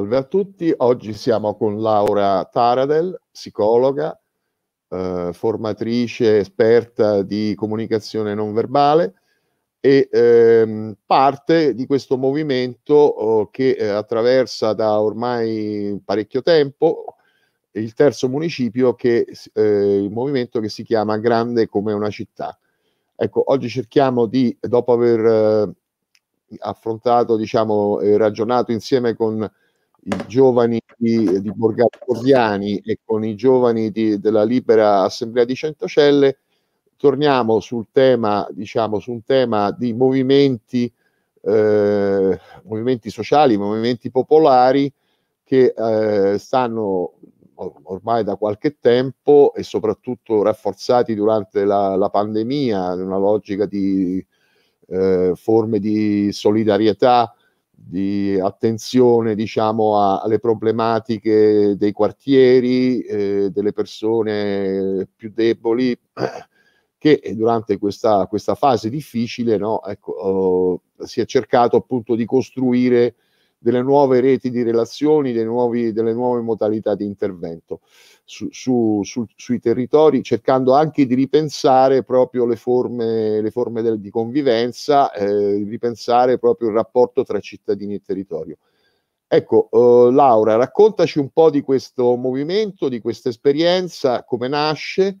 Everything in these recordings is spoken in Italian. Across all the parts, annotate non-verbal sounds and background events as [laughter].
Salve a tutti, oggi siamo con Laura Taradel, psicologa, eh, formatrice esperta di comunicazione non verbale e ehm, parte di questo movimento oh, che eh, attraversa da ormai parecchio tempo il terzo municipio, che, eh, il movimento che si chiama Grande come una città. Ecco, oggi cerchiamo di, dopo aver eh, affrontato, diciamo, ragionato insieme con i giovani di, di Borgata Cordiani e con i giovani di, della Libera Assemblea di Centocelle, torniamo sul tema, diciamo, su un tema di movimenti, eh, movimenti sociali, movimenti popolari che eh, stanno ormai da qualche tempo e soprattutto rafforzati durante la, la pandemia, in una logica di eh, forme di solidarietà di attenzione diciamo, a, alle problematiche dei quartieri, eh, delle persone più deboli, [clears throat] che durante questa, questa fase difficile no, ecco, oh, si è cercato appunto di costruire delle nuove reti di relazioni, nuovi, delle nuove modalità di intervento su, su, su, sui territori, cercando anche di ripensare proprio le forme, le forme del, di convivenza, eh, ripensare proprio il rapporto tra cittadini e territorio. Ecco, eh, Laura, raccontaci un po' di questo movimento, di questa esperienza, come nasce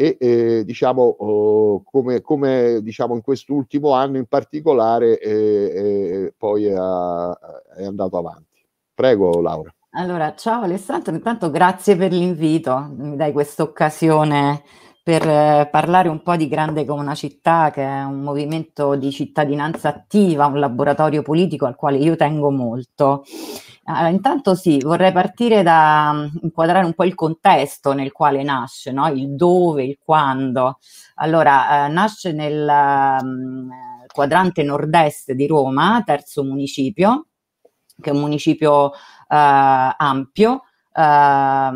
e eh, diciamo oh, come, come, diciamo in quest'ultimo anno in particolare eh, eh poi è, è andato avanti. Prego Laura. Allora, ciao Alessandro, intanto grazie per l'invito, mi dai questa occasione per eh, parlare un po' di Grande come una città, che è un movimento di cittadinanza attiva, un laboratorio politico al quale io tengo molto. Allora, intanto sì, vorrei partire da mm, inquadrare un po' il contesto nel quale nasce, no? il dove, il quando. Allora, eh, nasce nel um, quadrante nord-est di Roma, terzo municipio, che è un municipio eh, ampio, eh,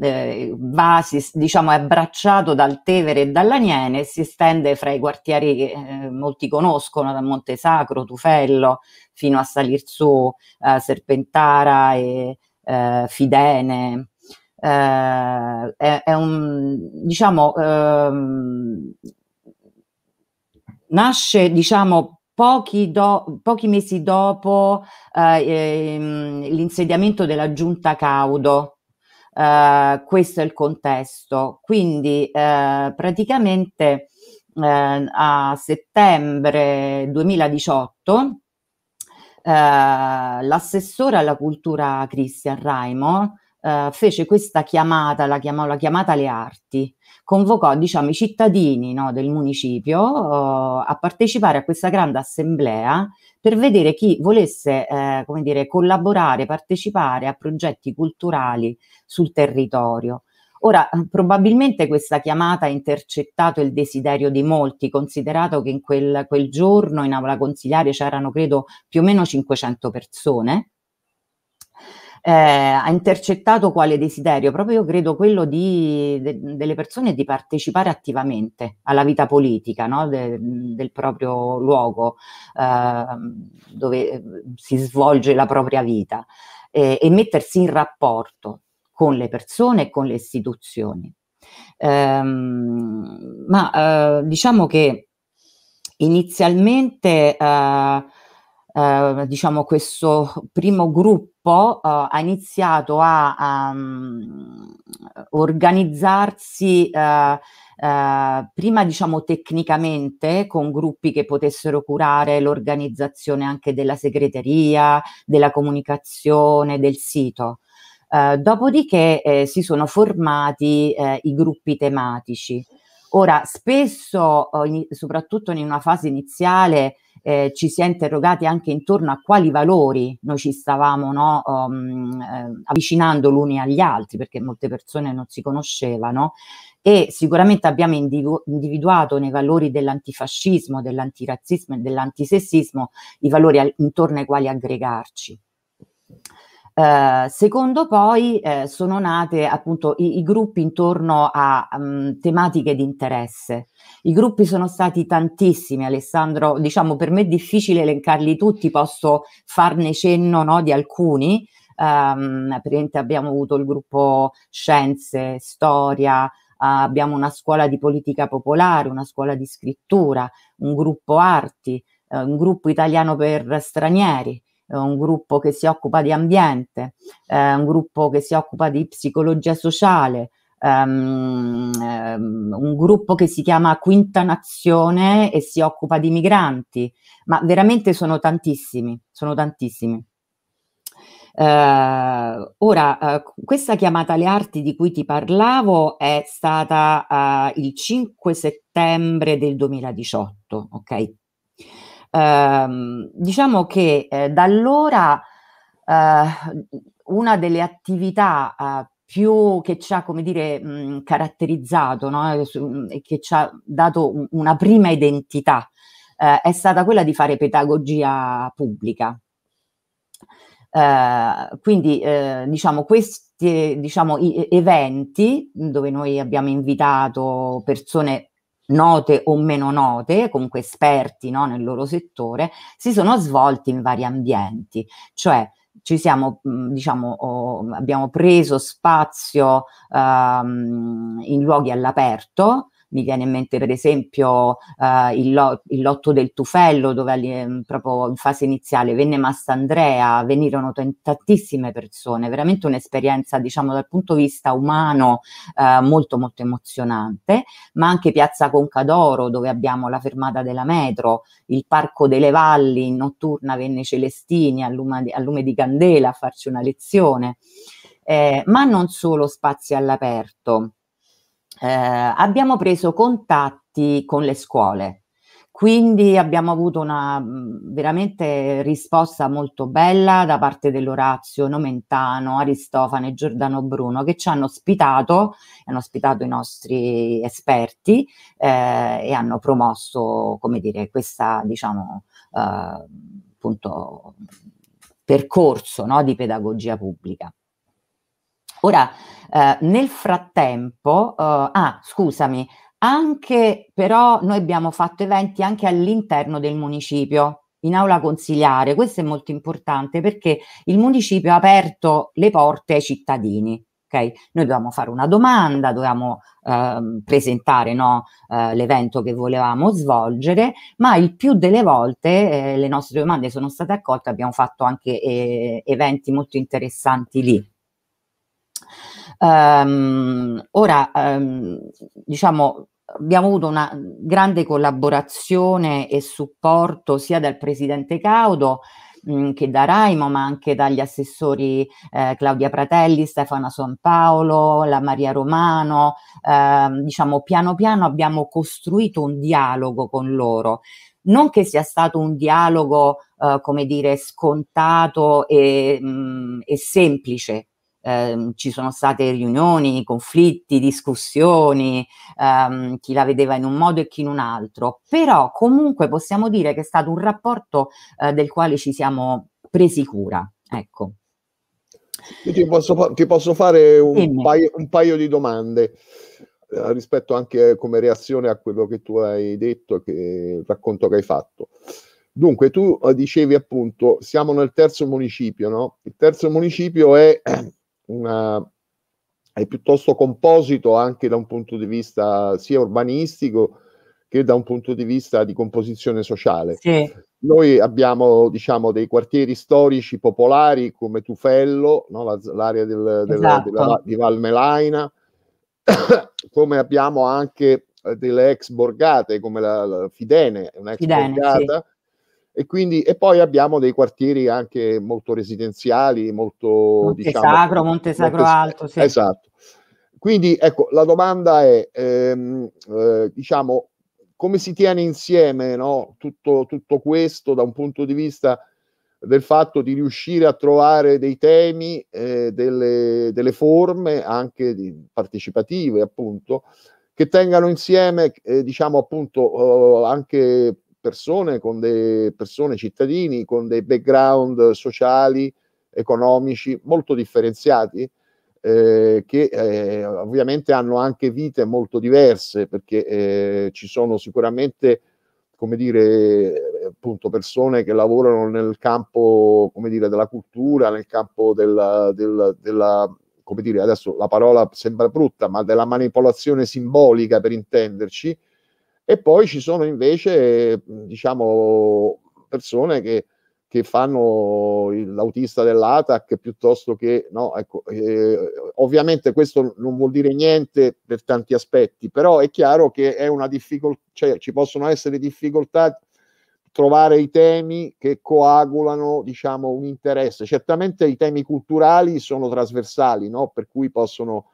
eh, va si, diciamo è abbracciato dal Tevere e dall'Aniene e si estende fra i quartieri che eh, molti conoscono, da Monte Sacro, Tufello, fino a Salirzù, eh, Serpentara e eh, Fidene. Eh, è, è un, diciamo, ehm, nasce diciamo Pochi, do, pochi, mesi dopo eh, ehm, l'insediamento della giunta Caudo eh, questo è il contesto. Quindi eh, praticamente eh, a settembre 2018 eh, l'assessore alla cultura Cristian Raimo eh, fece questa chiamata, la chiamò la chiamata alle arti, convocò diciamo, i cittadini no, del municipio oh, a partecipare a questa grande assemblea per vedere chi volesse eh, come dire, collaborare, partecipare a progetti culturali sul territorio. Ora, probabilmente questa chiamata ha intercettato il desiderio di molti, considerato che in quel, quel giorno in aula consigliare c'erano, credo, più o meno 500 persone, eh, ha intercettato quale desiderio? Proprio io credo quello di, de, delle persone di partecipare attivamente alla vita politica no? de, del proprio luogo eh, dove ehm, si svolge la propria vita eh, e mettersi in rapporto con le persone e con le istituzioni. Ehm, ma eh, diciamo che inizialmente eh, eh, diciamo questo primo gruppo eh, ha iniziato a, um, organizzarsi eh, eh, prima diciamo tecnicamente con gruppi che potessero curare l'organizzazione anche della segreteria, della comunicazione, del sito. Eh, dopodiché eh, si sono formati eh, i gruppi tematici. Ora, spesso, eh, soprattutto in una fase iniziale, eh, ci si è interrogati anche intorno a quali valori noi ci stavamo no, um, eh, avvicinando l'uni agli altri, perché molte persone non si conoscevano, e sicuramente abbiamo individu individuato nei valori dell'antifascismo, dell'antirazzismo e dell'antisessismo i valori intorno ai quali aggregarci. Eh, secondo poi eh, sono nate appunto i, i gruppi intorno a um, tematiche di interesse. I gruppi sono stati tantissimi, Alessandro, diciamo per me è difficile elencarli tutti, posso farne cenno no, di alcuni. Um, abbiamo avuto il gruppo Scienze, Storia, Uh, abbiamo una scuola di politica popolare, una scuola di scrittura, un gruppo arti, uh, un gruppo italiano per stranieri, eh, un gruppo che si occupa di ambiente, eh, un gruppo che si occupa di psicologia sociale, um, um, un gruppo che si chiama Quinta Nazione e si occupa di migranti, ma veramente sono tantissimi, sono tantissimi. Uh, ora, uh, questa chiamata alle arti di cui ti parlavo è stata uh, il 5 settembre del 2018, ok? Ehm, diciamo che eh, da allora eh, una delle attività eh, più che ci ha, come dire, mh, caratterizzato no? e che ci ha dato una prima identità eh, è stata quella di fare pedagogia pubblica. Uh, quindi uh, diciamo questi diciamo, eventi dove noi abbiamo invitato persone note o meno note, comunque esperti no, nel loro settore, si sono svolti in vari ambienti, cioè ci siamo, mm, diciamo, oh, abbiamo preso spazio ehm, in luoghi all'aperto, mi viene in mente per esempio eh, il, lo, il, lotto del Tufello dove eh, proprio in fase iniziale venne Mastandrea, venirono t- tantissime persone, veramente un'esperienza diciamo dal punto di vista umano eh, molto molto emozionante, ma anche Piazza Concadoro dove abbiamo la fermata della metro, il Parco delle Valli in notturna venne Celestini a lume, a lume di candela a farci una lezione. Eh, ma non solo spazi all'aperto eh, abbiamo preso contatti con le scuole. Quindi abbiamo avuto una veramente risposta molto bella da parte dell'Orazio, Nomentano, Aristofane e Giordano Bruno che ci hanno ospitato, hanno ospitato i nostri esperti eh, e hanno promosso, come dire, questa, diciamo, eh, percorso no, di pedagogia pubblica. Ora, eh, nel frattempo, eh, ah scusami, anche però noi abbiamo fatto eventi anche all'interno del municipio in aula consigliare, questo è molto importante perché il municipio ha aperto le porte ai cittadini. Okay? Noi dovevamo fare una domanda, dovevamo eh, presentare no, eh, l'evento che volevamo svolgere, ma il più delle volte eh, le nostre domande sono state accolte, abbiamo fatto anche eh, eventi molto interessanti lì. Um, ora, um, diciamo, abbiamo avuto una grande collaborazione e supporto sia dal presidente Caudo mm, che da Raimo, ma anche dagli assessori eh, Claudia Pratelli, Stefana Sanpaolo, la Maria Romano. Eh, diciamo, piano piano abbiamo costruito un dialogo con loro. Non che sia stato un dialogo, eh, come dire, scontato e, mh, mm, e semplice, eh, ci sono state riunioni, conflitti, discussioni, ehm, chi la vedeva in un modo e chi in un altro, però comunque possiamo dire che è stato un rapporto eh, del quale ci siamo presi cura. Ecco. Io ti posso, ti posso fare un paio, un paio, di domande eh, rispetto anche come reazione a quello che tu hai detto, che il racconto che hai fatto. Dunque, tu eh, dicevi appunto, siamo nel terzo municipio, no? Il terzo municipio è [clears throat] una, è piuttosto composito anche da un punto di vista sia urbanistico che da un punto di vista di composizione sociale. Sì. Noi abbiamo diciamo, dei quartieri storici popolari come Tufello, no? La, l'area del, del, esatto. della, di Valmelaina, [coughs] come abbiamo anche eh, delle ex borgate come la, la Fidene, un'ex Fidene, borgata. Sì e, quindi, e poi abbiamo dei quartieri anche molto residenziali, molto... Monte diciamo, Sacro, Monte Sacro Montes- Alto, sì. Esatto. Quindi ecco, la domanda è, ehm, eh, diciamo, come si tiene insieme no, tutto, tutto, questo da un punto di vista del fatto di riuscire a trovare dei temi, eh, delle, delle, forme anche partecipative, appunto, che tengano insieme, eh, diciamo, appunto, eh, anche persone, con delle persone, cittadini, con dei background sociali, economici molto differenziati, eh, che eh, ovviamente hanno anche vite molto diverse, perché eh, ci sono sicuramente, come dire, appunto persone che lavorano nel campo, come dire, della cultura, nel campo della, della, della come dire, adesso la parola sembra brutta, ma della manipolazione simbolica per intenderci, e poi ci sono invece, diciamo, persone che, che fanno l'autista dell'ATAC piuttosto che, no, ecco, eh, ovviamente questo non vuol dire niente per tanti aspetti, però è chiaro che è una difficoltà, cioè ci possono essere difficoltà trovare i temi che coagulano diciamo, un interesse. Certamente i temi culturali sono trasversali, no? per cui possono,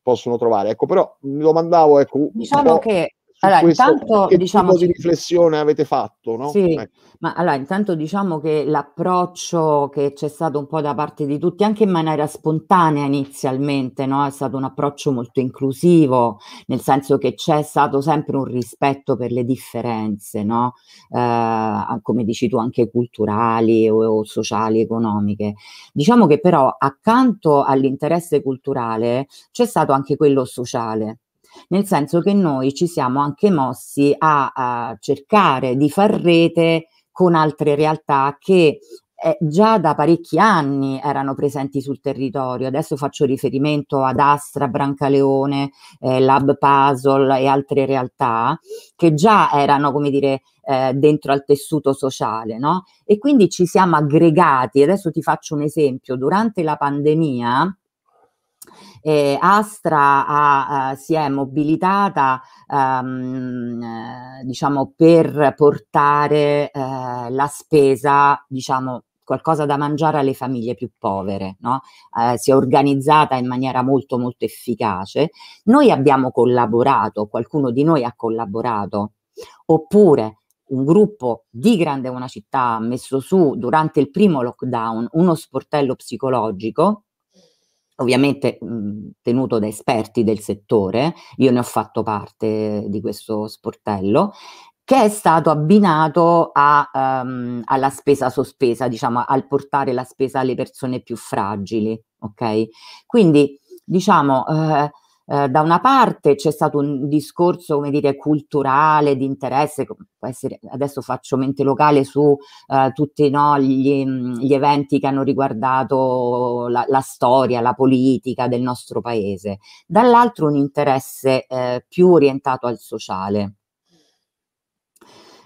possono trovare. Ecco, però mi domandavo... Ecco, diciamo che allora, intanto, che diciamo, tipo di riflessione avete fatto? No? Sì, ecco. ma allora intanto diciamo che l'approccio che c'è stato un po' da parte di tutti, anche in maniera spontanea inizialmente, no? è stato un approccio molto inclusivo, nel senso che c'è stato sempre un rispetto per le differenze, no? eh, come dici tu, anche culturali o, o sociali, economiche. Diciamo che però accanto all'interesse culturale c'è stato anche quello sociale nel senso che noi ci siamo anche mossi a, a cercare di far rete con altre realtà che eh, già da parecchi anni erano presenti sul territorio. Adesso faccio riferimento ad Astra, Brancaleone, eh, Lab Puzzle e altre realtà che già erano, come dire, eh, dentro al tessuto sociale, no? E quindi ci siamo aggregati. Adesso ti faccio un esempio. Durante la pandemia eh, Astra ha, ha, eh, si è mobilitata ehm, eh, diciamo, per portare eh, la spesa, diciamo, qualcosa da mangiare alle famiglie più povere, no? eh, si è organizzata in maniera molto molto efficace. Noi abbiamo collaborato, qualcuno di noi ha collaborato, oppure un gruppo di Grande Una Città ha messo su durante il primo lockdown uno sportello psicologico ovviamente mh, mhmm, tenuto da esperti del settore, io ne ho fatto parte di questo sportello, che è stato abbinato a, um, alla spesa sospesa, diciamo, al portare la spesa alle persone più fragili, ok? Quindi, diciamo, eh, eh, da una parte c'è stato un discorso, come dire, culturale, di interesse, essere, adesso faccio mente locale su eh, tutti no, gli, gli, eventi che hanno riguardato la, la, storia, la politica del nostro paese, dall'altro un interesse eh, più orientato al sociale.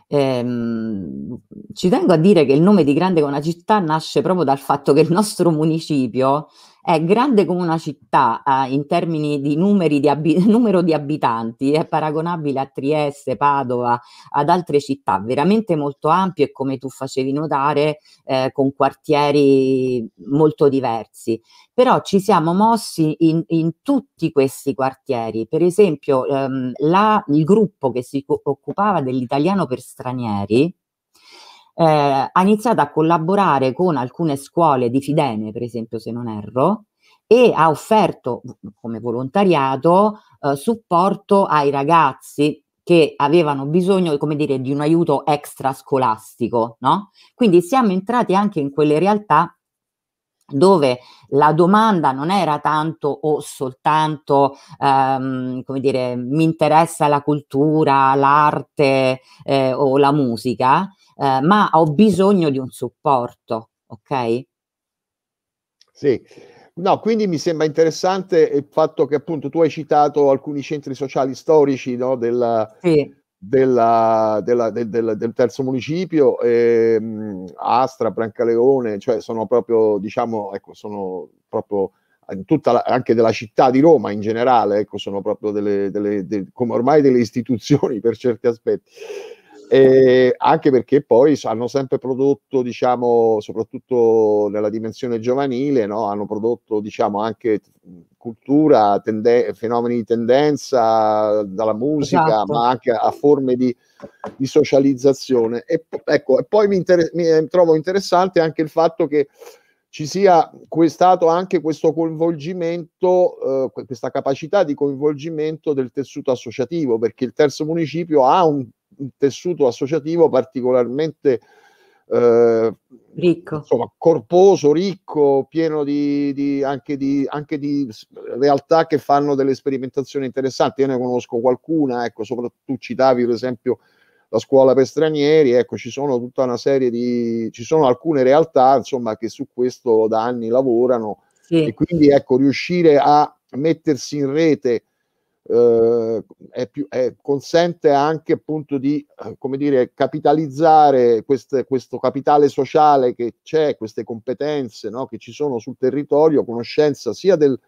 Ehm, ci tengo a dire che il nome di Grande Conacittà nasce proprio dal fatto che il nostro municipio è grande come una città eh, in termini di, di abi- [laughs] numero di abitanti, è paragonabile a Trieste, Padova, ad altre città, veramente molto ampio e come tu facevi notare eh, con quartieri molto diversi. Però ci siamo mossi in, in tutti questi quartieri, per esempio ehm, la, il gruppo che si occupava dell'italiano per stranieri, eh, ha iniziato a collaborare con alcune scuole di Fidene, per esempio, se non erro, e ha offerto come volontariato eh, supporto ai ragazzi che avevano bisogno, come dire, di un aiuto extrascolastico, no? Quindi siamo entrati anche in quelle realtà dove la domanda non era tanto o soltanto, ehm, come dire, mi interessa la cultura, l'arte eh, o la musica, eh, ma ho bisogno di un supporto, ok? Sì. No, quindi mi sembra interessante il fatto che appunto tu hai citato alcuni centri sociali storici no, della, sì della, della, del, del, del, terzo municipio, ehm, Astra, Brancaleone, cioè sono proprio, diciamo, ecco, sono proprio la, anche della città di Roma in generale, ecco, sono proprio delle, delle, delle, come ormai delle istituzioni [laughs] per certi aspetti. E anche perché poi hanno sempre prodotto, diciamo, soprattutto nella dimensione giovanile, no? hanno prodotto diciamo, anche mhmm, cultura, tende- fenomeni di tendenza dalla musica, esatto. ma anche a forme di, di socializzazione. E, ecco, e poi mi, inter- mi eh, trovo interessante anche il fatto che ci sia stato anche questo coinvolgimento, eh, questa capacità di coinvolgimento del tessuto associativo, perché il terzo municipio ha un un tessuto associativo particolarmente eh, ricco. Insomma, corposo, ricco, pieno di, di, anche di, anche, di, realtà che fanno delle sperimentazioni interessanti. Io ne conosco qualcuna, ecco, soprattutto citavi per esempio la scuola per stranieri, ecco, ci sono tutta una serie di, ci sono alcune realtà, insomma, che su questo da anni lavorano sì. e quindi, ecco, riuscire a mettersi in rete eh, è più, è, consente anche appunto di eh, come dire, capitalizzare queste, questo capitale sociale che c'è, queste competenze no? che ci sono sul territorio, conoscenza sia del,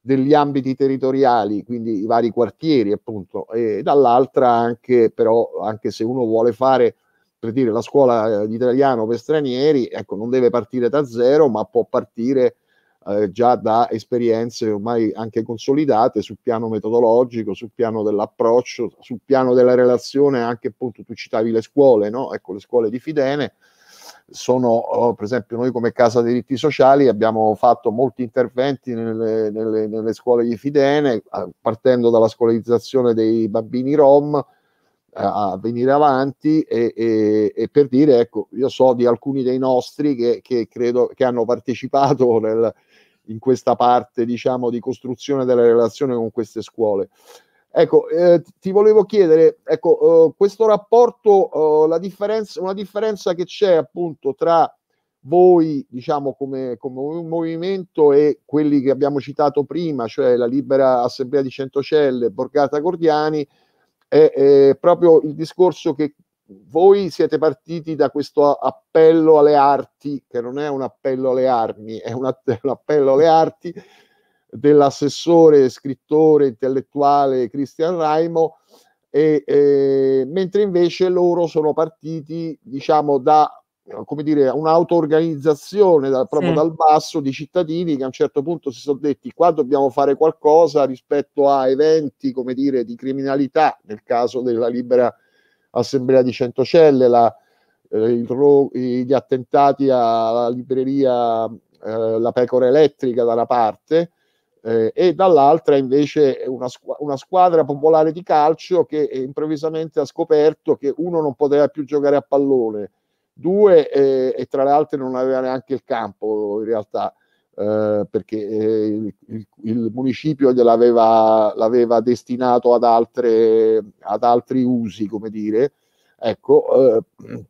degli ambiti territoriali, quindi i vari quartieri appunto, e dall'altra anche però, anche se uno vuole fare per dire la scuola eh, di italiano per stranieri, ecco, non deve partire da zero, ma può partire eh, già da esperienze ormai anche consolidate sul piano metodologico, sul piano dell'approccio, sul piano della relazione, anche appunto tu citavi le scuole, no? ecco, le scuole di Fidene sono, oh, per esempio, noi come Casa dei Diritti Sociali abbiamo fatto molti interventi nelle, nelle, nelle scuole di Fidene, partendo dalla scolarizzazione dei bambini rom, a venire avanti e, e, e, per dire, ecco, io so di alcuni dei nostri che, che credo che hanno partecipato nel, in questa parte, diciamo, di costruzione della relazione con queste scuole. Ecco, eh, ti volevo chiedere, ecco, eh, questo rapporto, eh, differenza, una differenza che c'è appunto tra voi, diciamo, come, come, un movimento e quelli che abbiamo citato prima, cioè la Libera Assemblea di Centocelle, Borgata Gordiani, è, è proprio il discorso che voi siete partiti da questo appello alle arti, che non è un appello alle armi, è un, appello alle arti dell'assessore, scrittore, intellettuale Cristian Raimo, e, e, mentre invece loro sono partiti, diciamo, da come dire, un'auto-organizzazione dal, proprio sì. dal basso di cittadini che a un certo punto si sono detti qua dobbiamo fare qualcosa rispetto a eventi, come dire, di criminalità, nel caso della libera assemblea di Centocelle, la, eh, ro- gli attentati alla libreria eh, La Pecora Elettrica da una parte eh, e dall'altra invece una, squ- una, squadra popolare di calcio che improvvisamente ha scoperto che uno non poteva più giocare a pallone, due eh, e tra le altre non aveva neanche il campo in realtà eh, perché eh, il, il, municipio gliel'aveva l'aveva destinato ad, altre, ad altri usi, come dire. Ecco, eh,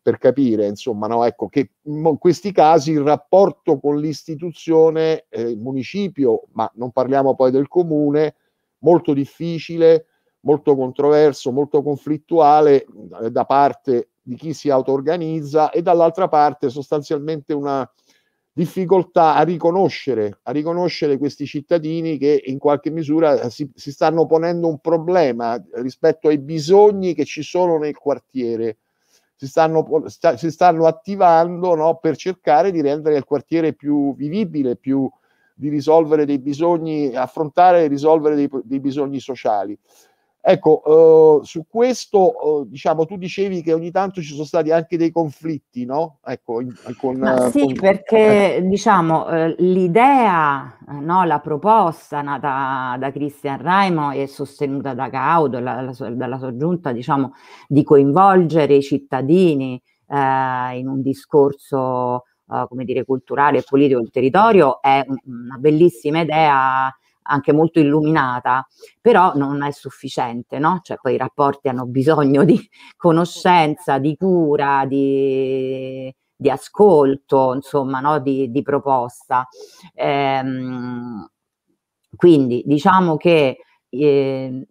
per capire, insomma, no, ecco, che in questi casi il rapporto con l'istituzione, eh, il municipio, ma non parliamo poi del comune, molto difficile, molto controverso, molto conflittuale eh, da parte di chi si auto-organizza e dall'altra parte sostanzialmente una, difficoltà a riconoscere, a riconoscere questi cittadini che in qualche misura si, si, stanno ponendo un problema rispetto ai bisogni che ci sono nel quartiere. Si stanno, si stanno attivando no, per cercare di rendere il quartiere più vivibile, più, di risolvere dei bisogni, affrontare e risolvere dei, dei bisogni sociali. Ecco, eh, su questo, eh, diciamo, tu dicevi che ogni tanto ci sono stati anche dei conflitti, no? Ecco, in, con, eh, sì, con... perché eh. diciamo, eh, l'idea, eh, no, la proposta nata da Christian Raimo e sostenuta da Caudo, la, la, dalla sua giunta, diciamo, di coinvolgere i cittadini in un discorso, come dire, culturale e politico del territorio è una bellissima idea anche molto illuminata, però non è sufficiente, no? Cioè poi i rapporti hanno bisogno di conoscenza, di cura, di, di ascolto, insomma, no? di, di, proposta. Ehm, quindi diciamo che eh,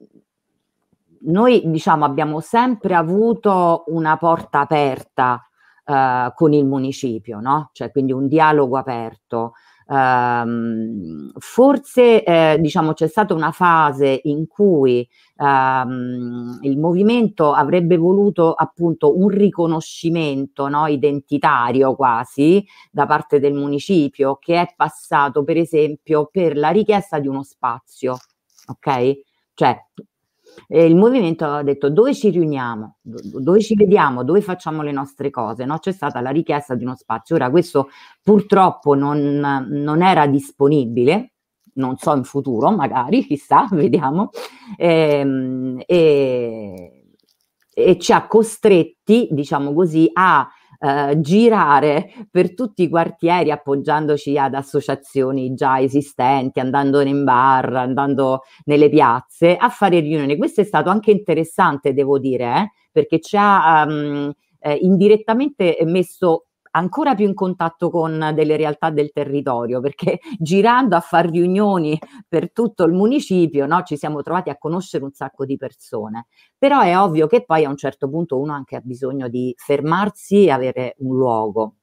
noi diciamo, abbiamo sempre avuto una porta aperta eh, con il municipio, no? cioè, quindi un dialogo aperto. Um, forse eh, diciamo c'è stata una fase in cui um, il movimento avrebbe voluto appunto un riconoscimento no, identitario quasi da parte del municipio che è passato per esempio per la richiesta di uno spazio, ok? Cioè eh, il movimento aveva detto dove ci riuniamo, do- dove ci vediamo, dove facciamo le nostre cose, no? c'è stata la richiesta di uno spazio. Ora questo purtroppo non, non era disponibile, non so in futuro magari, [laughs] chissà, vediamo, e, ehm, e, e ci ha costretti, diciamo così, a eh, girare per tutti i quartieri appoggiandoci ad associazioni già esistenti, andando in bar, andando nelle piazze a fare riunioni. Questo è stato anche interessante, devo dire, eh, perché ci ha um, eh, indirettamente messo ancora più in contatto con delle realtà del territorio, perché [laughs] girando a fare riunioni per tutto il municipio no, ci siamo trovati a conoscere un sacco di persone. Però è ovvio che poi a un certo punto uno anche ha bisogno di fermarsi e avere un luogo.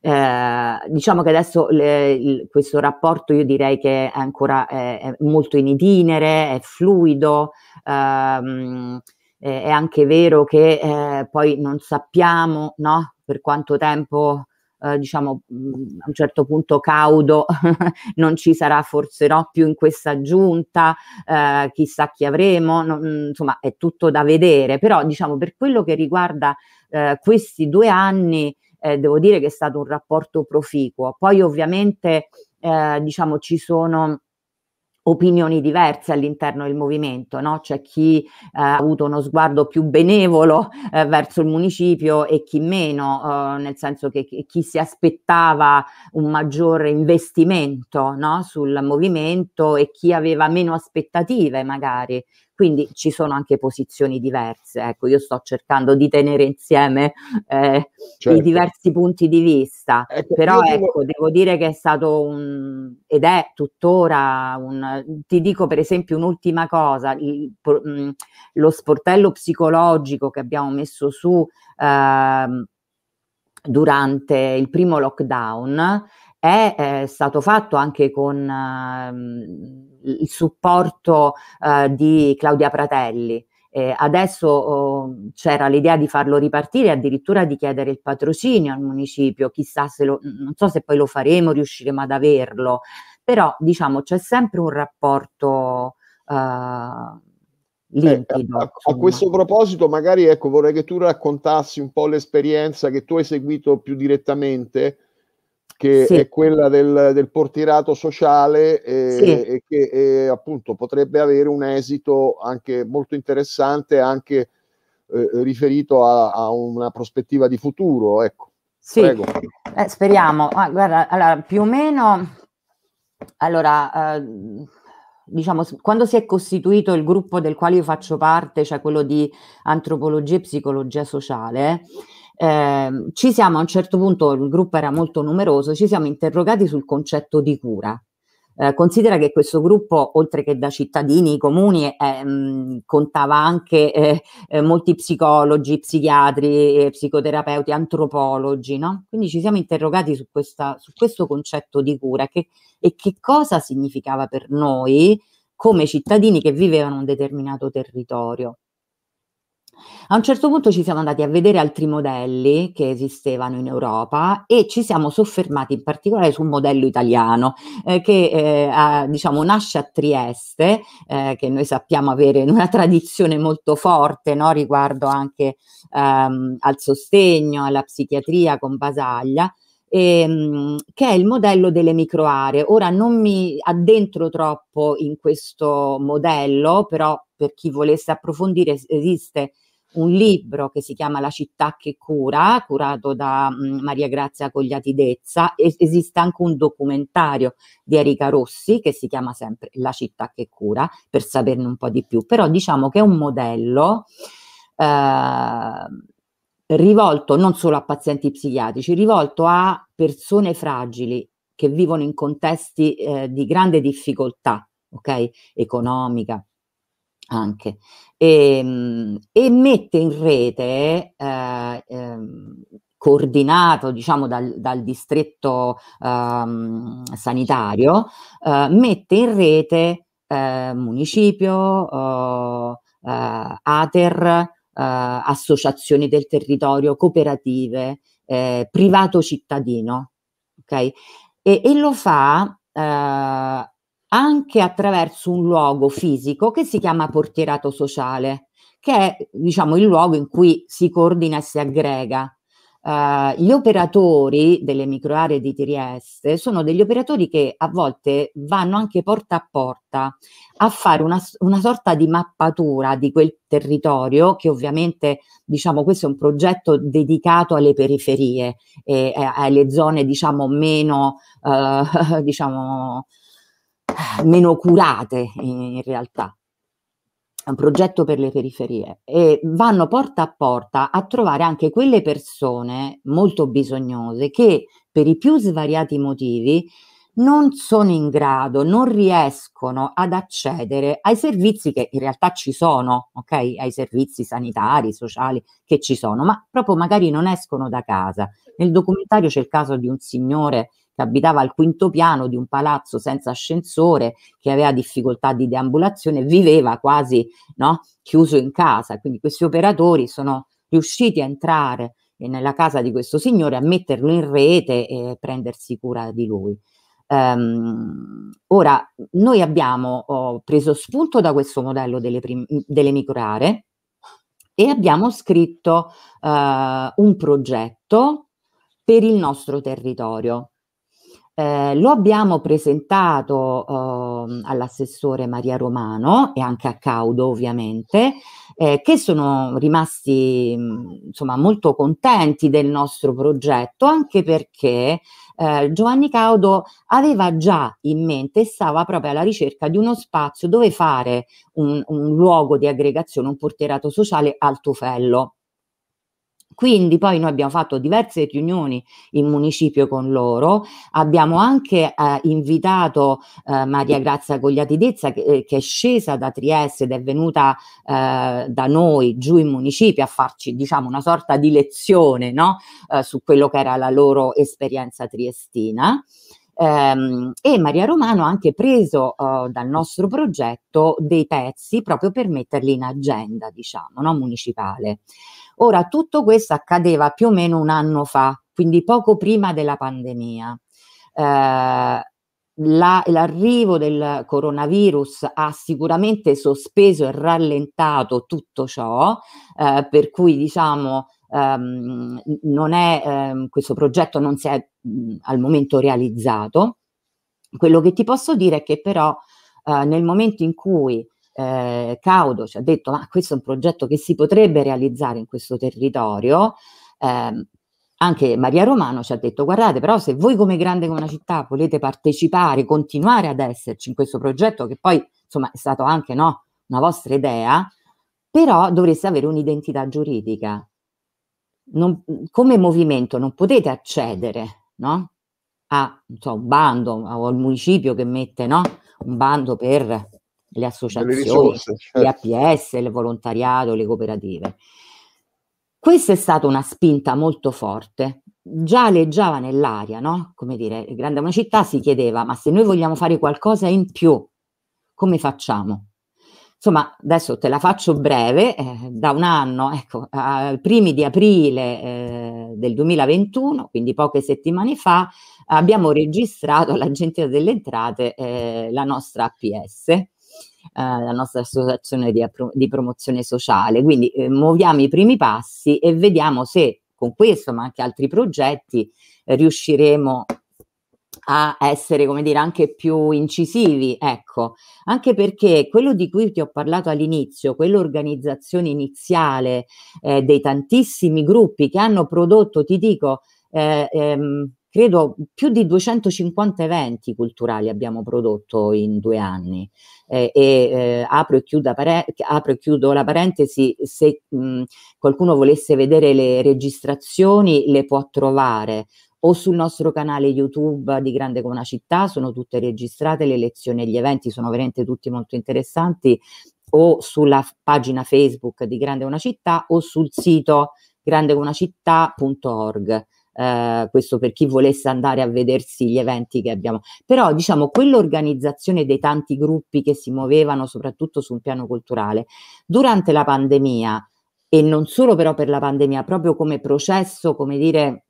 Eh, diciamo che adesso le, il, questo rapporto io direi che è ancora è, è molto in itinere, è fluido. Ehm, eh, è anche vero che eh, poi non sappiamo no, per quanto tempo, eh, diciamo, mm, a un certo punto caudo [laughs] non ci sarà forse no, più in questa giunta, eh, chissà chi avremo, no, mm, insomma è tutto da vedere, però diciamo per quello che riguarda eh, questi due anni eh, devo dire che è stato un rapporto proficuo, poi ovviamente diciamo ci sono opinioni diverse all'interno del movimento, no? c'è chi eh, ha avuto uno sguardo più benevolo eh, verso il municipio e chi meno, eh, nel senso che chi si aspettava un maggiore investimento no? sul movimento e chi aveva meno aspettative magari quindi ci sono anche posizioni diverse. Ecco, io sto cercando di tenere insieme eh, certo. i diversi punti di vista, eh, ecco, però ecco, devo... devo dire che è stato un, ed è tuttora un, ti dico per esempio un'ultima cosa, il, mh, mm, lo sportello psicologico che abbiamo messo su eh, durante il primo lockdown è, è stato fatto anche con eh, il supporto eh, di Claudia Pratelli. Eh, adesso oh, c'era l'idea di farlo ripartire, addirittura di chiedere il patrocinio al municipio, chissà se lo, non so se poi lo faremo, riusciremo ad averlo, però diciamo c'è sempre un rapporto eh, limpido. Eh, a, a, questo proposito magari ecco, vorrei che tu raccontassi un po' l'esperienza che tu hai seguito più direttamente che sì. è quella del, del portirato sociale e, sì. e che e, appunto potrebbe avere un esito anche molto interessante, anche eh, riferito a, a, una prospettiva di futuro. Ecco. Sì, eh, speriamo. Ah, guarda, allora, più o meno, allora, eh, diciamo, quando si è costituito il gruppo del quale io faccio parte, cioè quello di antropologia e psicologia sociale, Ehm, ci siamo a un certo punto, il gruppo era molto numeroso, ci siamo interrogati sul concetto di cura. Eh, considera che questo gruppo, oltre che da cittadini comuni, eh, mh, mm, contava anche eh, eh, molti psicologi, psichiatri, eh, psicoterapeuti, antropologi, no? Quindi ci siamo interrogati su, questa, su questo concetto di cura che, e che cosa significava per noi come cittadini che vivevano un determinato territorio. A un certo punto ci siamo andati a vedere altri modelli che esistevano in Europa e ci siamo soffermati in particolare su un modello italiano eh, che eh, ha, diciamo, nasce a Trieste, eh, che noi sappiamo avere una [laughs] tradizione molto forte no? riguardo anche ehm, al sostegno, alla psichiatria con Basaglia. Ehm, che è il modello delle microaree. Ora non mi addentro troppo in questo modello, però per chi volesse approfondire esiste un libro che si chiama La città che cura, curato da mh, mm, Maria Grazia Cogliatidezza, e esiste anche un documentario di Erika Rossi che si chiama sempre La città che cura, per saperne un po' di più, però diciamo che è un modello eh, rivolto non solo a pazienti psichiatrici, rivolto a persone fragili che vivono in contesti eh, di grande difficoltà, ok? Economica, anche e, ehm, e mette in rete eh, eh, coordinato diciamo dal, dal distretto ehm, sanitario eh, mette in rete eh, municipio eh, eh, ATER associazioni del territorio cooperative privato cittadino ok e, e lo fa anche attraverso un luogo fisico che si chiama portierato sociale, che è diciamo, il luogo in cui si coordina e si aggrega. Uh, gli operatori delle micro aree di Trieste sono degli operatori che a volte vanno anche porta a porta a fare una, una sorta di mappatura di quel territorio che ovviamente diciamo questo è un progetto dedicato alle periferie e, e alle zone diciamo meno eh, [laughs] diciamo meno curate in realtà. È un progetto per le periferie e vanno porta a porta a trovare anche quelle persone molto bisognose che per i più svariati motivi non sono in grado, non riescono ad accedere ai servizi che in realtà ci sono, ok? Ai servizi sanitari, sociali che ci sono, ma proprio magari non escono da casa. Nel documentario c'è il caso di un signore che abitava al quinto piano di un palazzo senza ascensore, che aveva difficoltà di deambulazione, viveva quasi no, chiuso in casa. Quindi questi operatori sono riusciti a entrare nella casa di questo signore, a metterlo in rete e prendersi cura di lui. Um, ora, noi abbiamo oh, preso spunto da questo modello delle, prim- delle microaree e abbiamo scritto uh, un progetto per il nostro territorio. Eh, lo abbiamo presentato eh, all'assessore Maria Romano e anche a Caudo ovviamente, eh, che sono rimasti mm, insomma, molto contenti del nostro progetto anche perché eh, Giovanni Caudo aveva già in mente e stava proprio alla ricerca di uno spazio dove fare un, un luogo di aggregazione, un portierato sociale al Tofello quindi poi noi abbiamo fatto diverse riunioni in municipio con loro, abbiamo anche eh, invitato eh, Maria Grazia Cogliatidezza che, eh, che, è scesa da Trieste ed è venuta eh, da noi giù in municipio a farci diciamo una sorta di lezione no? Eh, su quello che era la loro esperienza triestina. Ehm, e Maria Romano ha anche preso uh, dal nostro progetto dei pezzi proprio per metterli in agenda, diciamo, no? municipale. Ora, tutto questo accadeva più o meno un anno fa, quindi poco prima della pandemia. Eh, la, l'arrivo del coronavirus ha sicuramente sospeso e rallentato tutto ciò, eh, per cui diciamo ehm, è, ehm, questo progetto non si è mh, al momento realizzato. Quello che ti posso dire è che però eh, nel momento in cui eh, Caudo ci ha detto ma questo è un progetto che si potrebbe realizzare in questo territorio, eh, anche Maria Romano ci ha detto guardate però se voi come grande una città volete partecipare, continuare ad esserci in questo progetto che poi insomma è stato anche no, una vostra idea, però dovreste avere un'identità giuridica. Non, come movimento non potete accedere no? a so, un bando o al municipio che mette no? un bando per le associazioni, risorse, certo. le APS, il volontariato, le cooperative. Questa è stata una spinta molto forte. Già leggeva nell'aria, no? Come dire, grande una città si chiedeva, ma se noi vogliamo fare qualcosa in più, come facciamo? Insomma, adesso te la faccio breve, eh, da un anno, ecco, ai primi di aprile eh, del 2021, quindi poche settimane fa, abbiamo registrato all'Agenzia delle Entrate eh, la nostra APS, eh, la nostra associazione di, di promozione sociale. Quindi eh, muoviamo i primi passi e vediamo se con questo, ma anche altri progetti, riusciremo a essere, come dire, anche più incisivi, ecco, anche perché quello di cui ti ho parlato all'inizio, quell'organizzazione iniziale eh, dei tantissimi gruppi che hanno prodotto, ti dico, eh, ehm, credo più di 250 eventi culturali abbiamo prodotto in due anni eh, e eh, apro, e pare- apro, e chiudo la parentesi se mh, qualcuno volesse vedere le registrazioni le può trovare o sul nostro canale YouTube di Grande come una città, sono tutte registrate le lezioni e gli eventi, sono veramente tutti molto interessanti, o sulla f- pagina Facebook di Grande una città o sul sito grandeunacità.org eh, questo per chi volesse andare a vedersi gli eventi che abbiamo. Però diciamo quell'organizzazione dei tanti gruppi che si muovevano soprattutto su un piano culturale durante la pandemia e non solo però per la pandemia, proprio come processo, come dire,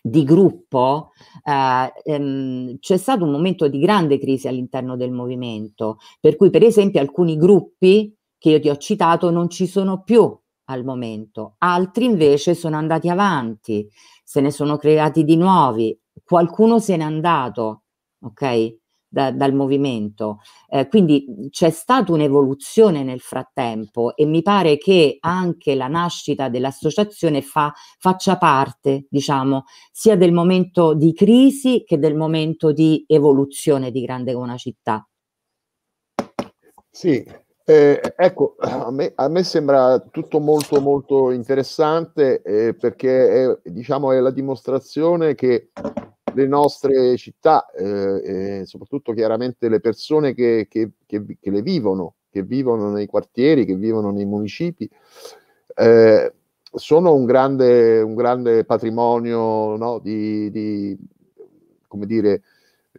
di gruppo eh, ehm, c'è stato un momento di grande crisi all'interno del movimento, per cui per esempio alcuni gruppi che io ti ho citato non ci sono più al momento, altri invece sono andati avanti, se ne sono creati di nuovi, qualcuno se n'è andato, ok? Da, dal movimento. Eh, quindi c'è stata un'evoluzione nel frattempo e mi pare che anche la nascita dell'associazione fa, faccia parte, diciamo, sia del momento di crisi che del momento di evoluzione di Grande una Città. Sì, eh, ecco, a me, a me, sembra tutto molto molto interessante eh, perché è, diciamo, è la dimostrazione che le nostre città, eh, soprattutto chiaramente le persone che, che, che, che, le vivono, che vivono nei quartieri, che vivono nei municipi, eh, sono un grande, un grande patrimonio no, di, di, come dire,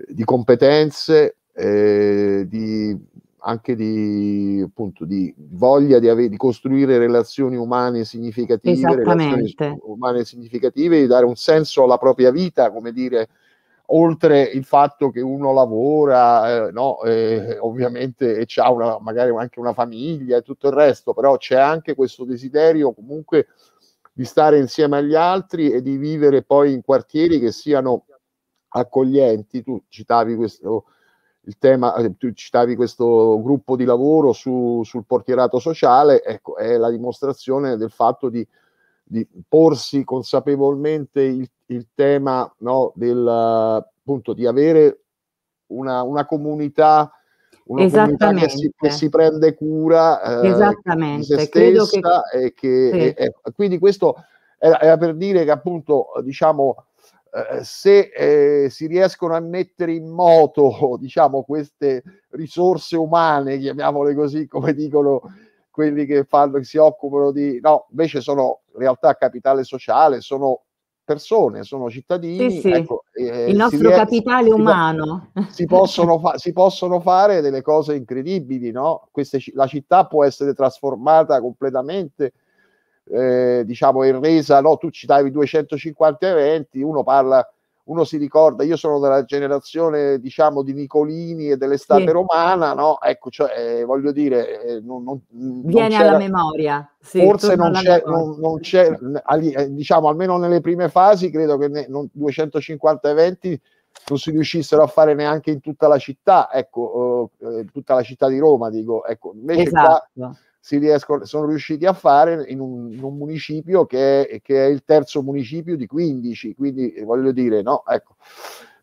di competenze, eh, di anche di, appunto, di voglia di, ave- di, costruire relazioni umane significative, relazioni umane significative, di dare un senso alla propria vita, come dire, oltre il fatto che uno lavora, eh, no, eh, ovviamente, e ha magari anche una famiglia e tutto il resto, però c'è anche questo desiderio comunque di stare insieme agli altri e di vivere poi in quartieri che siano accoglienti. Tu citavi questo il tema, eh, tu citavi questo gruppo di lavoro su, sul portierato sociale, ecco, è la dimostrazione del fatto di, di porsi consapevolmente il, il tema no, del, appunto, di avere una, una comunità una Esattamente. Che si, che si, prende cura eh, Esattamente. di se stessa. Che... Che, sì. e, e, quindi questo era, era, per dire che appunto diciamo eh, eh, se eh, si riescono a mettere in moto [laughs] diciamo, queste risorse umane, chiamiamole così come dicono quelli che, fanno, che si occupano di... No, invece sono in realtà capitale sociale, sono persone, sono cittadini. Sì, sì. Ecco, eh, Il nostro capitale si, umano. [laughs] Si possono, fa, si possono, fare delle cose incredibili, no? Queste, la città può essere trasformata completamente eh, diciamo in resa, no, tu citavi 250 eventi, uno parla, uno si ricorda, io sono della generazione diciamo di Nicolini e dell'estate sì. romana, no? Ecco, cioè, eh, voglio dire, eh, non, non, viene non alla memoria. Sì, forse non c'è, non, c'è eh, diciamo almeno nelle prime fasi, credo che ne, 250 eventi non si riuscissero a fare neanche in tutta la città, ecco, eh, eh tutta la città di Roma, dico, ecco, invece esatto. Qua, riesco, sono riusciti a fare in un, in un municipio che è, che è, il terzo municipio di 15, quindi eh, voglio dire, no, ecco,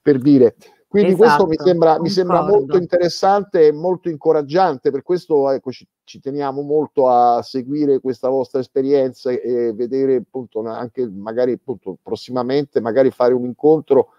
per dire. Quindi esatto, questo mi esatto, sembra, mi sembra, molto interessante e molto incoraggiante, per questo ecco, ci, ci, teniamo molto a seguire questa vostra esperienza e vedere appunto anche magari appunto, prossimamente magari fare un incontro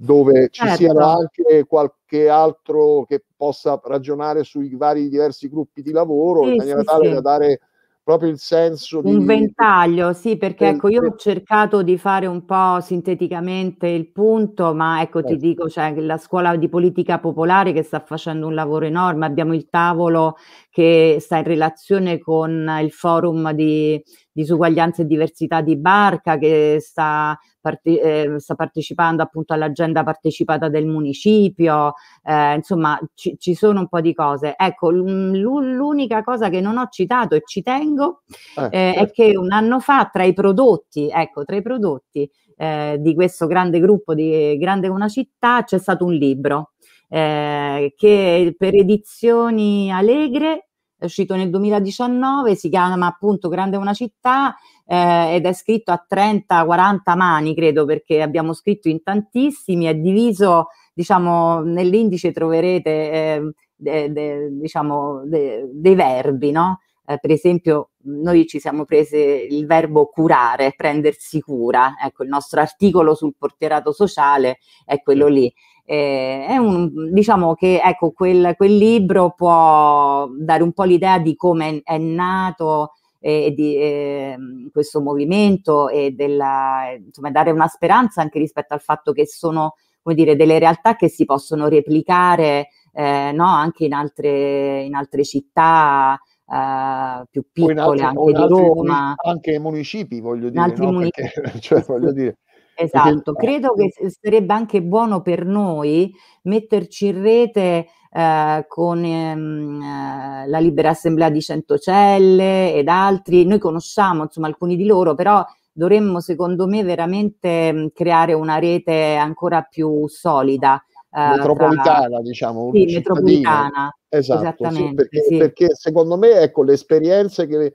dove ci certo. siano anche qualche altro che possa ragionare sui vari diversi gruppi di lavoro sì, in maniera sì, tale sì. da dare proprio il senso di... Un ventaglio, sì, perché ecco, io ho cercato di fare un po' sinteticamente il punto, ma ecco, ti certo. dico, c'è cioè, la scuola di politica popolare che sta facendo un lavoro enorme, abbiamo il tavolo che sta in relazione con il forum di disuguaglianza e diversità di Barca che sta, parte, eh, sta partecipando appunto all'agenda partecipata del municipio, eh, insomma ci, ci, sono un po' di cose. Ecco, l'unica cosa che non ho citato e ci tengo ah, eh, certo. è che un anno fa tra i prodotti, ecco, tra i prodotti eh, di questo grande gruppo di Grande Una Città c'è stato un libro. Eh, che per edizioni Allegre è uscito nel 2019, si chiama appunto Grande una città eh, ed è scritto a 30-40 mani, credo, perché abbiamo scritto in tantissimi, è diviso, diciamo, nell'indice troverete eh, de, de, diciamo, de, dei verbi, no? Eh, per esempio, noi ci siamo prese il verbo curare, prendersi cura, ecco, il nostro articolo sul portierato sociale è quello lì. Eh, è un, diciamo che ecco, quel, quel, libro può dare un po' l'idea di come è, è nato eh, di, eh, questo movimento e della, insomma, dare una speranza anche rispetto al fatto che sono come dire, delle realtà che si possono replicare eh, no? anche in altre, in altre città. Uh, più piccole, altri, anche di Roma. anche ai municipi, voglio dire. No? Munici- Perché, [laughs] cioè, voglio dire Esatto, credo che sarebbe anche buono per noi metterci in rete eh, con ehm, eh, la Libera Assemblea di Centocelle ed altri, noi conosciamo insomma alcuni di loro, però dovremmo secondo me veramente mhmm, creare una rete ancora più solida. Eh, metropolitana, tra... diciamo. Sì, metropolitana. Esatto, sì, perché, sì. perché, secondo me ecco, le esperienze che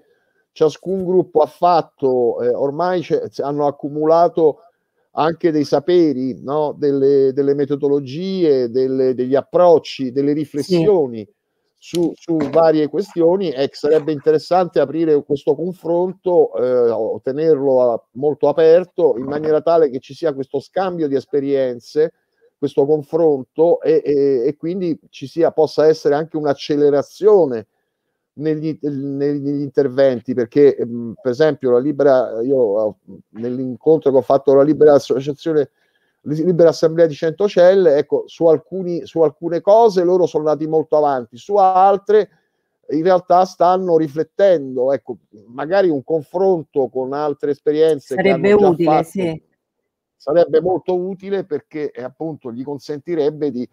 ciascun gruppo ha fatto eh, ormai cioè, hanno accumulato anche dei saperi, no? delle, delle, metodologie, delle, degli approcci, delle riflessioni su, su, varie questioni e sarebbe interessante aprire questo confronto, eh, tenerlo a, molto aperto in maniera tale che ci sia questo scambio di esperienze, questo confronto e, e, e quindi ci sia, possa essere anche un'accelerazione eh, negli, negli interventi, perché mh, ehm, per esempio la Libera, io nell'incontro che ho fatto con la Libera Associazione Libera Assemblea di Centocelle, ecco, su, alcuni, su alcune cose loro sono andati molto avanti, su altre in realtà stanno riflettendo, ecco, magari un confronto con altre esperienze sarebbe utile, fatto, sì. sarebbe molto utile perché eh, appunto gli consentirebbe di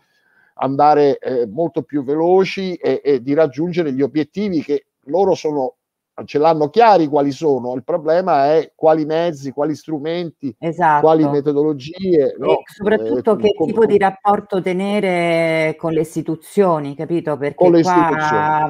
andare eh, molto più veloci e, e, di raggiungere gli obiettivi che loro sono, ce l'hanno chiari quali sono, il problema è quali mezzi, quali strumenti, esatto. quali metodologie. No? E soprattutto eh, che come, tipo di rapporto tenere con le istituzioni, capito? Perché con le qua,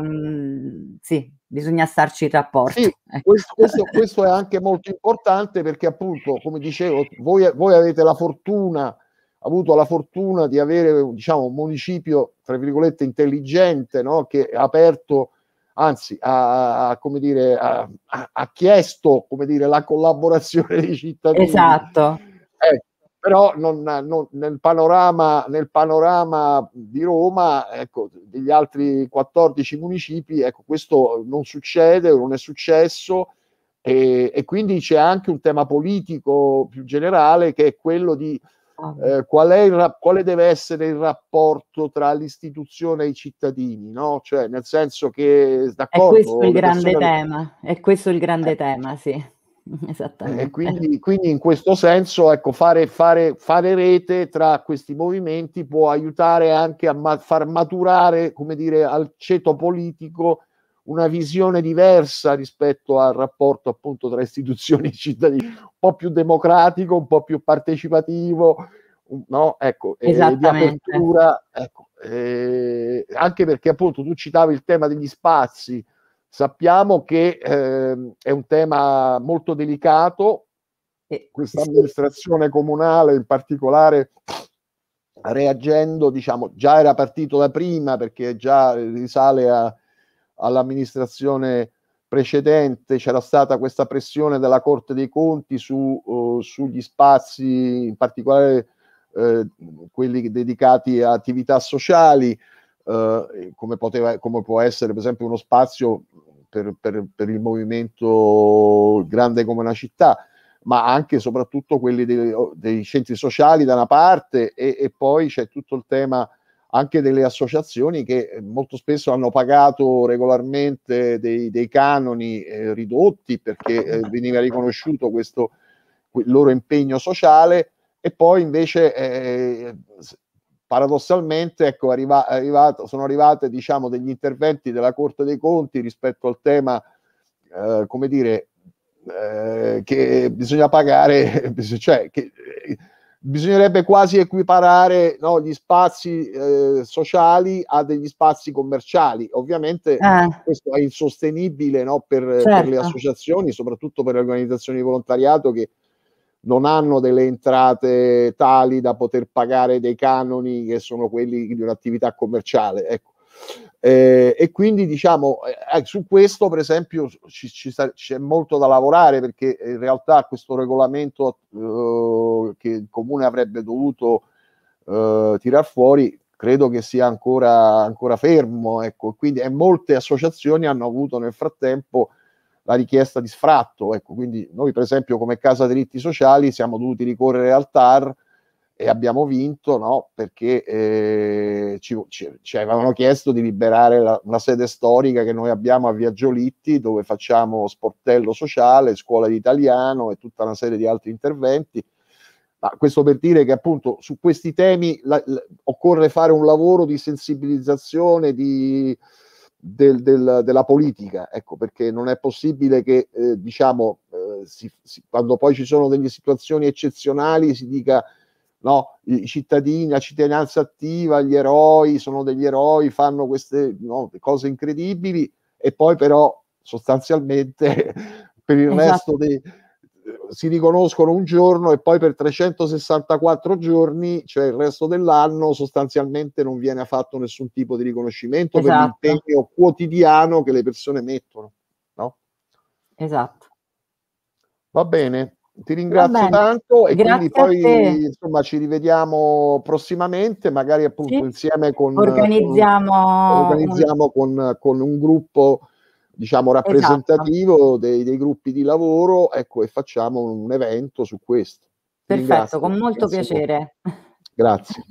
istituzioni. Mh, sì, bisogna starci in rapporto. Sì, [laughs] ecco. questo, questo, questo, è anche molto importante perché appunto, come dicevo, voi, voi avete la fortuna avuto la fortuna di avere diciamo, un municipio, tra virgolette, intelligente, no? che ha aperto, anzi, ha, come dire, ha, ha chiesto come dire, la collaborazione dei cittadini. Esatto. Eh, però non, non, nel, panorama, nel, panorama, di Roma, ecco, degli altri 14 municipi, ecco, questo non succede, non è successo. E, e quindi c'è anche un tema politico più generale che è quello di eh, qual, è il quale deve essere il rapporto tra l'istituzione e i cittadini, no? Cioè, nel senso che d'accordo. È questo il grande persone... tema, è questo il grande eh. tema, sì. [laughs] Esattamente. Eh, quindi, quindi, in questo senso ecco, fare, fare, fare, rete tra questi movimenti può aiutare anche a ma- far maturare come dire, al ceto politico una visione diversa rispetto al rapporto appunto tra istituzioni e cittadini, un po' più democratico, un po' più partecipativo, no? Ecco, eh, di apertura, ecco, eh, anche perché appunto tu citavi il tema degli spazi, sappiamo che eh, è un tema molto delicato, questa amministrazione comunale in particolare reagendo, diciamo, già era partito da prima perché già risale a all'amministrazione precedente c'era stata questa pressione della Corte dei Conti su, uh, sugli spazi, in particolare uh, quelli dedicati a attività sociali, uh, come, poteva, come può essere per esempio uno spazio per, per, per il movimento grande come una città ma anche e soprattutto quelli dei, dei, centri sociali da una parte e, e poi c'è tutto il tema anche delle associazioni che eh, molto spesso hanno pagato regolarmente dei, dei canoni eh, ridotti perché eh, veniva riconosciuto questo il loro impegno sociale e poi invece eh, paradossalmente ecco, arriva, arrivato, sono arrivate diciamo, degli interventi della Corte dei Conti rispetto al tema eh, come dire eh, che bisogna pagare [laughs] cioè che bisognerebbe quasi equiparare no, gli spazi eh, sociali a degli spazi commerciali. Ovviamente eh. questo è insostenibile no, per, certo. per, le certo. associazioni, soprattutto per le organizzazioni di volontariato che non hanno delle entrate tali da poter pagare dei canoni che sono quelli di un'attività commerciale. Ecco. Eh, e quindi diciamo eh, eh, su questo per esempio ci, ci sta, c'è molto da lavorare perché in realtà questo regolamento eh, che il comune avrebbe dovuto eh, tirar fuori credo che sia ancora, ancora fermo ecco. quindi molte associazioni hanno avuto nel frattempo la richiesta di sfratto ecco. quindi noi per esempio come Casa Diritti Sociali siamo dovuti ricorrere al TAR e abbiamo vinto no? perché eh, ci, ci, ci, avevano chiesto di liberare la, una sede storica che noi abbiamo a Viaggiolitti dove facciamo sportello sociale, scuola di italiano e tutta una serie di altri interventi. Ma questo per dire che appunto su questi temi la, la, occorre fare un lavoro di sensibilizzazione, di, del, del, della politica, ecco, perché non è possibile che eh, diciamo, eh, si, si, quando poi ci sono delle situazioni eccezionali si dica no? i cittadini, la cittadinanza attiva, gli eroi sono degli eroi, fanno queste no, cose incredibili e poi però sostanzialmente [laughs] per il esatto. resto dei, si riconoscono un giorno e poi per 364 giorni, cioè il resto dell'anno, sostanzialmente non viene fatto nessun tipo di riconoscimento esatto. per l'impegno quotidiano che le persone mettono. Esatto. Va bene ti ringrazio tanto e Grazie quindi poi insomma, ci rivediamo prossimamente, magari appunto sì. insieme con organizziamo, con, organizziamo con, con un gruppo diciamo esatto. rappresentativo esatto. dei, dei, gruppi di lavoro, ecco, e facciamo un evento su questo. Ti Perfetto, con molto piacere. Grazie.